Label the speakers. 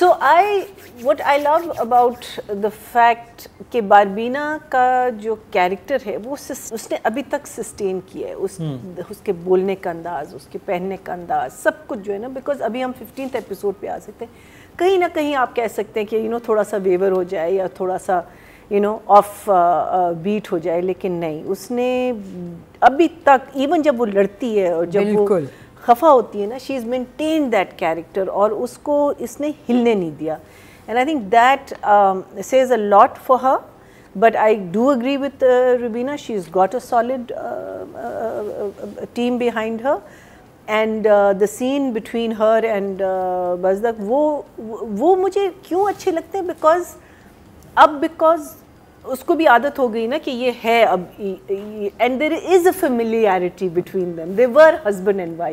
Speaker 1: So I what I love about the fact कि बारबीना का जो कैरेक्टर है वो उसने अभी तक सस्टेन किया है उस hmm. उसके बोलने का अंदाज उसके पहनने का अंदाज सब कुछ जो है ना बिकॉज अभी हम फिफ्टींथ एपिसोड पे आ सकते हैं कहीं ना कहीं आप कह सकते हैं कि यू you नो know, थोड़ा सा वेवर हो जाए या थोड़ा सा यू नो ऑफ बीट हो जाए लेकिन नहीं उसने अभी तक इवन जब वो लड़ती है और जब बिल्कुल. वो खफा होती है ना she is maintain that character और उसको इसने हिलने नहीं दिया and I think that says a lot for her but I do agree with Rubina she is got a solid team behind her and the scene between her and बजदक वो वो मुझे क्यों अच्छे लगते हैं बिकॉज अब बिकॉज उसको भी आदत हो गई ना कि ये है अब and there is a familiarity between them they were husband and wife